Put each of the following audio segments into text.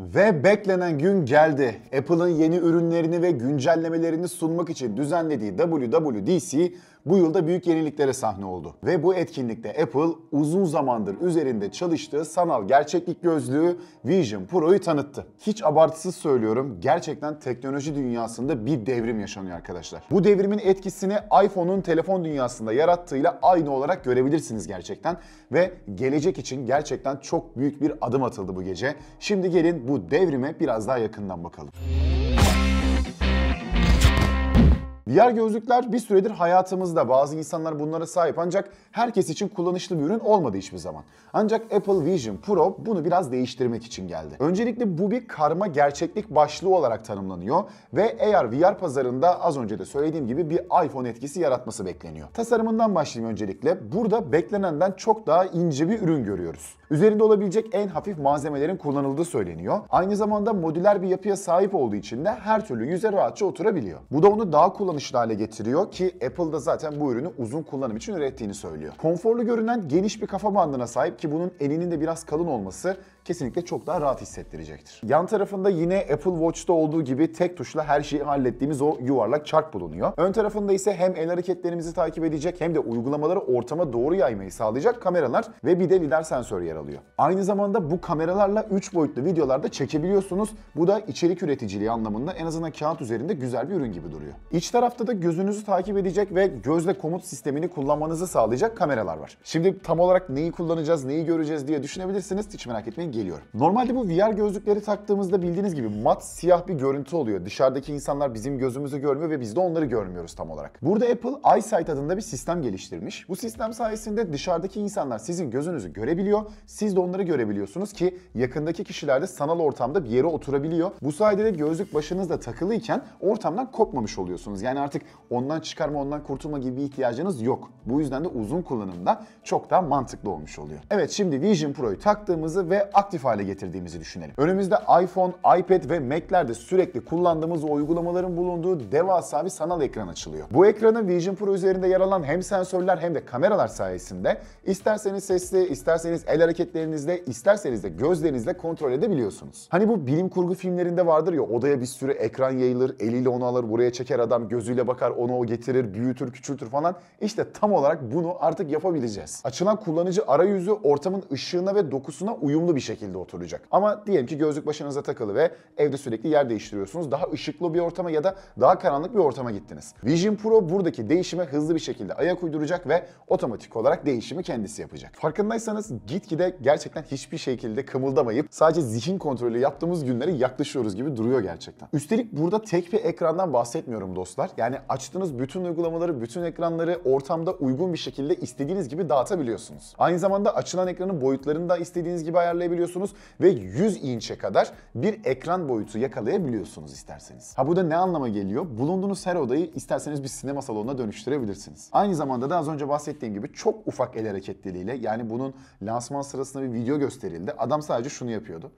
Ve beklenen gün geldi. Apple'ın yeni ürünlerini ve güncellemelerini sunmak için düzenlediği WWDC bu yılda büyük yeniliklere sahne oldu. Ve bu etkinlikte Apple uzun zamandır üzerinde çalıştığı sanal gerçeklik gözlüğü Vision Pro'yu tanıttı. Hiç abartısız söylüyorum gerçekten teknoloji dünyasında bir devrim yaşanıyor arkadaşlar. Bu devrimin etkisini iPhone'un telefon dünyasında yarattığıyla aynı olarak görebilirsiniz gerçekten. Ve gelecek için gerçekten çok büyük bir adım atıldı bu gece. Şimdi gelin bu devrime biraz daha yakından bakalım. Müzik VR gözlükler bir süredir hayatımızda. Bazı insanlar bunlara sahip ancak herkes için kullanışlı bir ürün olmadı hiçbir zaman. Ancak Apple Vision Pro bunu biraz değiştirmek için geldi. Öncelikle bu bir karma gerçeklik başlığı olarak tanımlanıyor ve eğer VR pazarında az önce de söylediğim gibi bir iPhone etkisi yaratması bekleniyor. Tasarımından başlayayım öncelikle. Burada beklenenden çok daha ince bir ürün görüyoruz. Üzerinde olabilecek en hafif malzemelerin kullanıldığı söyleniyor. Aynı zamanda modüler bir yapıya sahip olduğu için de her türlü yüze rahatça oturabiliyor. Bu da onu daha kullanışlı hale getiriyor ki Apple da zaten bu ürünü uzun kullanım için ürettiğini söylüyor. Konforlu görünen geniş bir kafa bandına sahip ki bunun elinin de biraz kalın olması kesinlikle çok daha rahat hissettirecektir. Yan tarafında yine Apple Watch'ta olduğu gibi tek tuşla her şeyi hallettiğimiz o yuvarlak çark bulunuyor. Ön tarafında ise hem el hareketlerimizi takip edecek hem de uygulamaları ortama doğru yaymayı sağlayacak kameralar ve bir de lidar sensörü yer alıyor. Aynı zamanda bu kameralarla 3 boyutlu videolarda çekebiliyorsunuz. Bu da içerik üreticiliği anlamında en azından kağıt üzerinde güzel bir ürün gibi duruyor. İç tarafta da gözünüzü takip edecek ve gözle komut sistemini kullanmanızı sağlayacak kameralar var. Şimdi tam olarak neyi kullanacağız, neyi göreceğiz diye düşünebilirsiniz. Hiç merak etmeyin geliyor. Normalde bu VR gözlükleri taktığımızda bildiğiniz gibi mat siyah bir görüntü oluyor. Dışarıdaki insanlar bizim gözümüzü görmüyor ve biz de onları görmüyoruz tam olarak. Burada Apple EyeSight adında bir sistem geliştirmiş. Bu sistem sayesinde dışarıdaki insanlar sizin gözünüzü görebiliyor. Siz de onları görebiliyorsunuz ki yakındaki kişiler de sanal ortamda bir yere oturabiliyor. Bu sayede de gözlük başınızda takılıyken ortamdan kopmamış oluyorsunuz. Yani artık ondan çıkarma, ondan kurtulma gibi bir ihtiyacınız yok. Bu yüzden de uzun kullanımda çok daha mantıklı olmuş oluyor. Evet şimdi Vision Pro'yu taktığımızı ve aktif hale getirdiğimizi düşünelim. Önümüzde iPhone, iPad ve Mac'lerde sürekli kullandığımız uygulamaların bulunduğu devasa bir sanal ekran açılıyor. Bu ekranın Vision Pro üzerinde yer alan hem sensörler hem de kameralar sayesinde isterseniz sesli, isterseniz el hareketlerinizle, isterseniz de gözlerinizle kontrol edebiliyorsunuz. Hani bu bilim kurgu filmlerinde vardır ya odaya bir sürü ekran yayılır, eliyle onu alır, buraya çeker adam, gözüyle bakar, onu o getirir, büyütür, küçültür falan. İşte tam olarak bunu artık yapabileceğiz. Açılan kullanıcı arayüzü ortamın ışığına ve dokusuna uyumlu bir şey şekilde oturacak. Ama diyelim ki gözlük başınıza takılı ve evde sürekli yer değiştiriyorsunuz. Daha ışıklı bir ortama ya da daha karanlık bir ortama gittiniz. Vision Pro buradaki değişime hızlı bir şekilde ayak uyduracak ve otomatik olarak değişimi kendisi yapacak. Farkındaysanız gitgide gerçekten hiçbir şekilde kımıldamayıp sadece zihin kontrolü yaptığımız günlere yaklaşıyoruz gibi duruyor gerçekten. Üstelik burada tek bir ekrandan bahsetmiyorum dostlar. Yani açtığınız bütün uygulamaları, bütün ekranları ortamda uygun bir şekilde istediğiniz gibi dağıtabiliyorsunuz. Aynı zamanda açılan ekranın boyutlarını da istediğiniz gibi ayarlayabiliyorsunuz yapabiliyorsunuz ve 100 inçe kadar bir ekran boyutu yakalayabiliyorsunuz isterseniz. Ha bu da ne anlama geliyor? Bulunduğunuz her odayı isterseniz bir sinema salonuna dönüştürebilirsiniz. Aynı zamanda da az önce bahsettiğim gibi çok ufak el hareketleriyle yani bunun lansman sırasında bir video gösterildi. Adam sadece şunu yapıyordu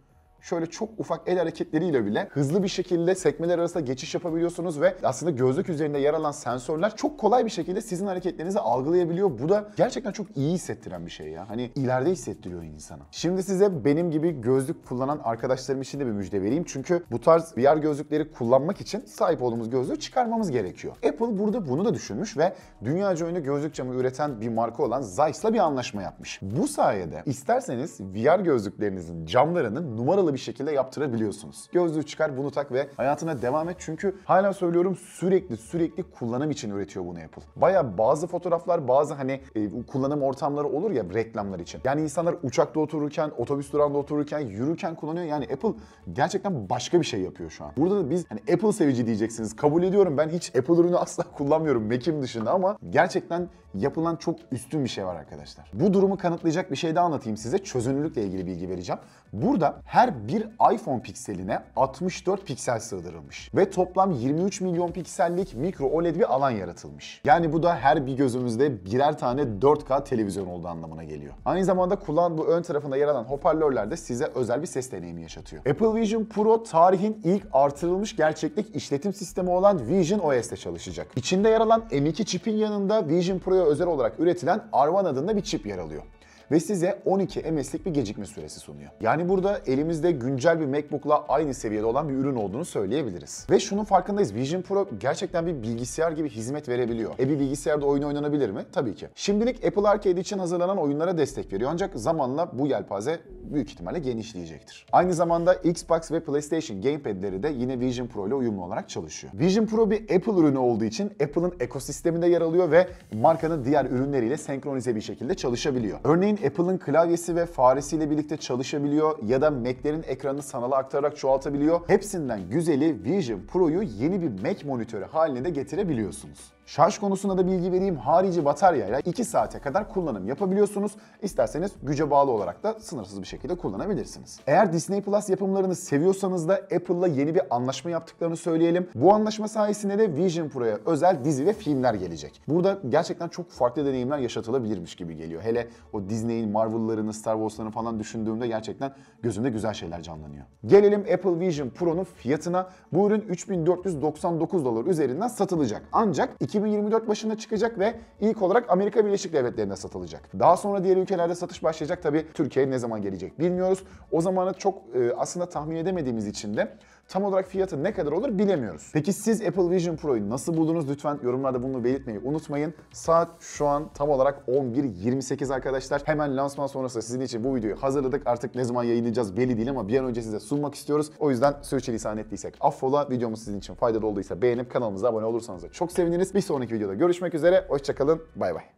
şöyle çok ufak el hareketleriyle bile hızlı bir şekilde sekmeler arasında geçiş yapabiliyorsunuz ve aslında gözlük üzerinde yer alan sensörler çok kolay bir şekilde sizin hareketlerinizi algılayabiliyor. Bu da gerçekten çok iyi hissettiren bir şey ya. Hani ileride hissettiriyor insana. Şimdi size benim gibi gözlük kullanan arkadaşlarım için de bir müjde vereyim. Çünkü bu tarz VR gözlükleri kullanmak için sahip olduğumuz gözlüğü çıkarmamız gerekiyor. Apple burada bunu da düşünmüş ve dünyaca ünlü gözlük camı üreten bir marka olan Zeiss'la bir anlaşma yapmış. Bu sayede isterseniz VR gözlüklerinizin camlarının numaralı hızlı bir şekilde yaptırabiliyorsunuz. Gözlüğü çıkar bunu tak ve hayatına devam et çünkü hala söylüyorum sürekli sürekli kullanım için üretiyor bunu Apple. Baya bazı fotoğraflar bazı hani e, kullanım ortamları olur ya reklamlar için. Yani insanlar uçakta otururken, otobüs durağında otururken, yürürken kullanıyor. Yani Apple gerçekten başka bir şey yapıyor şu an. Burada da biz hani Apple sevici diyeceksiniz. Kabul ediyorum ben hiç Apple ürünü asla kullanmıyorum Mac'im dışında ama gerçekten yapılan çok üstün bir şey var arkadaşlar. Bu durumu kanıtlayacak bir şey daha anlatayım size. Çözünürlükle ilgili bilgi vereceğim. Burada her bir iPhone pikseline 64 piksel sığdırılmış ve toplam 23 milyon piksellik mikro OLED bir alan yaratılmış. Yani bu da her bir gözümüzde birer tane 4K televizyon olduğu anlamına geliyor. Aynı zamanda kulağın bu ön tarafında yer alan hoparlörler de size özel bir ses deneyimi yaşatıyor. Apple Vision Pro tarihin ilk artırılmış gerçeklik işletim sistemi olan Vision OS'te çalışacak. İçinde yer alan M2 çipin yanında Vision Pro'ya özel olarak üretilen r adında bir çip yer alıyor ve size 12 MS'lik bir gecikme süresi sunuyor. Yani burada elimizde güncel bir MacBook'la aynı seviyede olan bir ürün olduğunu söyleyebiliriz. Ve şunun farkındayız. Vision Pro gerçekten bir bilgisayar gibi hizmet verebiliyor. E bir bilgisayarda oyun oynanabilir mi? Tabii ki. Şimdilik Apple Arcade için hazırlanan oyunlara destek veriyor ancak zamanla bu yelpaze büyük ihtimalle genişleyecektir. Aynı zamanda Xbox ve PlayStation gamepad'leri de yine Vision Pro ile uyumlu olarak çalışıyor. Vision Pro bir Apple ürünü olduğu için Apple'ın ekosisteminde yer alıyor ve markanın diğer ürünleriyle senkronize bir şekilde çalışabiliyor. Örneğin Apple'ın klavyesi ve faresiyle birlikte çalışabiliyor ya da Mac'lerin ekranını sanala aktararak çoğaltabiliyor. Hepsinden güzeli Vision Pro'yu yeni bir Mac monitörü haline de getirebiliyorsunuz. Şarj konusunda da bilgi vereyim. Harici bataryayla 2 saate kadar kullanım yapabiliyorsunuz. İsterseniz güce bağlı olarak da sınırsız bir şekilde kullanabilirsiniz. Eğer Disney Plus yapımlarını seviyorsanız da Apple'la yeni bir anlaşma yaptıklarını söyleyelim. Bu anlaşma sayesinde de Vision Pro'ya özel dizi ve filmler gelecek. Burada gerçekten çok farklı deneyimler yaşatılabilirmiş gibi geliyor. Hele o Disney'in Marvel'larını, Star Wars'larını falan düşündüğümde gerçekten gözümde güzel şeyler canlanıyor. Gelelim Apple Vision Pro'nun fiyatına. Bu ürün 3499 dolar üzerinden satılacak. Ancak 2. 2024 başında çıkacak ve ilk olarak Amerika Birleşik Devletleri'nde satılacak. Daha sonra diğer ülkelerde satış başlayacak. Tabii Türkiye'ye ne zaman gelecek bilmiyoruz. O zamanı çok e, aslında tahmin edemediğimiz için de tam olarak fiyatı ne kadar olur bilemiyoruz. Peki siz Apple Vision Pro'yu nasıl buldunuz? Lütfen yorumlarda bunu belirtmeyi unutmayın. Saat şu an tam olarak 11.28 arkadaşlar. Hemen lansman sonrası sizin için bu videoyu hazırladık. Artık ne zaman yayınlayacağız belli değil ama bir an önce size sunmak istiyoruz. O yüzden sürçülisan ettiysek affola. Videomuz sizin için faydalı olduysa beğenip kanalımıza abone olursanız da çok seviniriz. Bir bir sonraki videoda görüşmek üzere. Hoşçakalın. Bay bay.